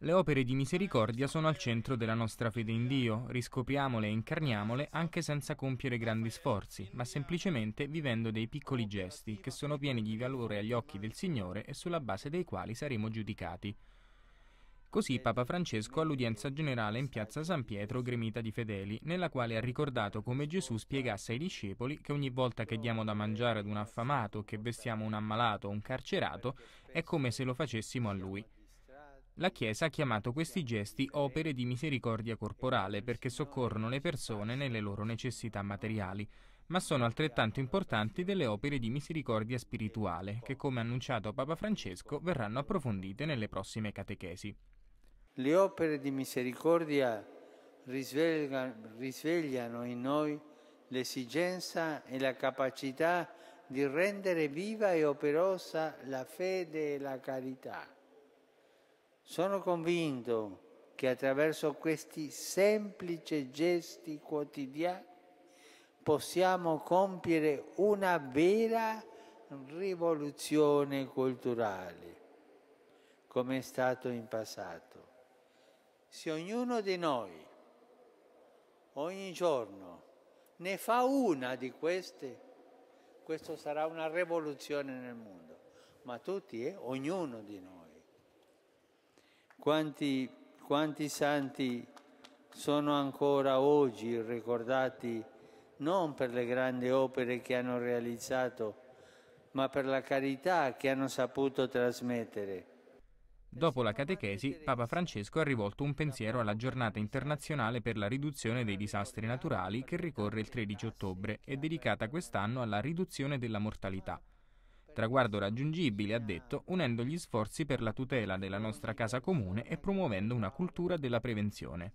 Le opere di misericordia sono al centro della nostra fede in Dio, riscopriamole e incarniamole anche senza compiere grandi sforzi, ma semplicemente vivendo dei piccoli gesti che sono pieni di valore agli occhi del Signore e sulla base dei quali saremo giudicati. Così Papa Francesco all'udienza generale in piazza San Pietro gremita di fedeli, nella quale ha ricordato come Gesù spiegasse ai discepoli che ogni volta che diamo da mangiare ad un affamato, che vestiamo un ammalato o un carcerato, è come se lo facessimo a lui. La Chiesa ha chiamato questi gesti opere di misericordia corporale perché soccorrono le persone nelle loro necessità materiali, ma sono altrettanto importanti delle opere di misericordia spirituale che, come annunciato Papa Francesco, verranno approfondite nelle prossime catechesi. Le opere di misericordia risvegliano in noi l'esigenza e la capacità di rendere viva e operosa la fede e la carità. Sono convinto che attraverso questi semplici gesti quotidiani possiamo compiere una vera rivoluzione culturale, come è stato in passato. Se ognuno di noi ogni giorno ne fa una di queste, questa sarà una rivoluzione nel mondo, ma tutti, eh? ognuno di noi. Quanti, quanti santi sono ancora oggi ricordati non per le grandi opere che hanno realizzato, ma per la carità che hanno saputo trasmettere. Dopo la catechesi, Papa Francesco ha rivolto un pensiero alla giornata internazionale per la riduzione dei disastri naturali che ricorre il 13 ottobre e dedicata quest'anno alla riduzione della mortalità. Traguardo raggiungibile, ha detto, unendo gli sforzi per la tutela della nostra casa comune e promuovendo una cultura della prevenzione.